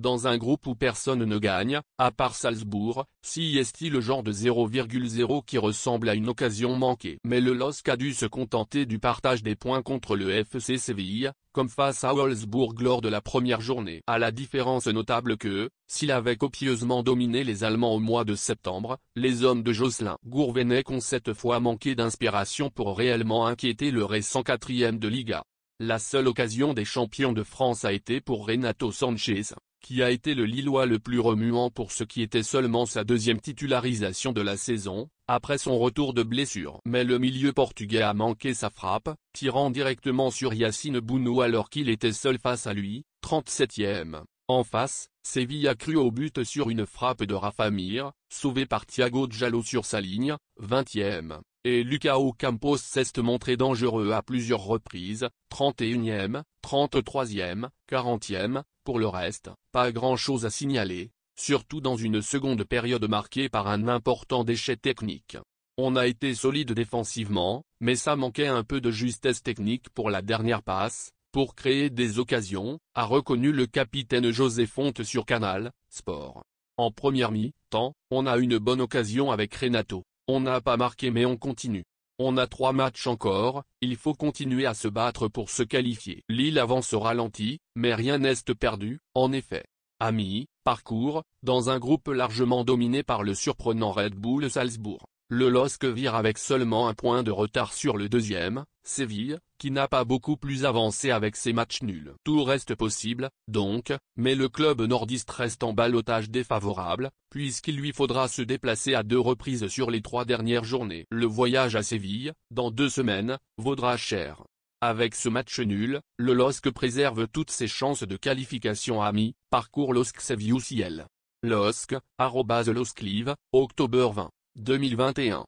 Dans un groupe où personne ne gagne, à part Salzbourg, si est-il le genre de 0,0 qui ressemble à une occasion manquée. Mais le LOSC a dû se contenter du partage des points contre le FC Séville, comme face à Wolfsburg lors de la première journée. À la différence notable que, s'il avait copieusement dominé les Allemands au mois de septembre, les hommes de Jocelyn Gourvenec ont cette fois manqué d'inspiration pour réellement inquiéter le récent quatrième de Liga. La seule occasion des champions de France a été pour Renato Sanchez, qui a été le Lillois le plus remuant pour ce qui était seulement sa deuxième titularisation de la saison, après son retour de blessure. Mais le milieu portugais a manqué sa frappe, tirant directement sur Yacine Bounou alors qu'il était seul face à lui, 37e. En face, Séville a cru au but sur une frappe de Rafamir, sauvé par Thiago jalo sur sa ligne, 20e, et Lucas Campos s'est montré dangereux à plusieurs reprises, 31e, 33e, 40e, pour le reste, pas grand-chose à signaler, surtout dans une seconde période marquée par un important déchet technique. On a été solide défensivement, mais ça manquait un peu de justesse technique pour la dernière passe, pour créer des occasions, a reconnu le capitaine José Fonte sur Canal, Sport. En première mi-temps, on a une bonne occasion avec Renato. On n'a pas marqué mais on continue. On a trois matchs encore, il faut continuer à se battre pour se qualifier. Lille avance au ralenti, mais rien n'est perdu, en effet. Ami, parcours, dans un groupe largement dominé par le surprenant Red Bull Salzbourg. Le LOSC vire avec seulement un point de retard sur le deuxième, Séville, qui n'a pas beaucoup plus avancé avec ses matchs nuls. Tout reste possible, donc, mais le club nordiste reste en ballotage défavorable, puisqu'il lui faudra se déplacer à deux reprises sur les trois dernières journées. Le voyage à Séville, dans deux semaines, vaudra cher. Avec ce match nul, le LOSC préserve toutes ses chances de qualification à mi, parcours LOSC Séville ou LOSC, octobre 20. 2021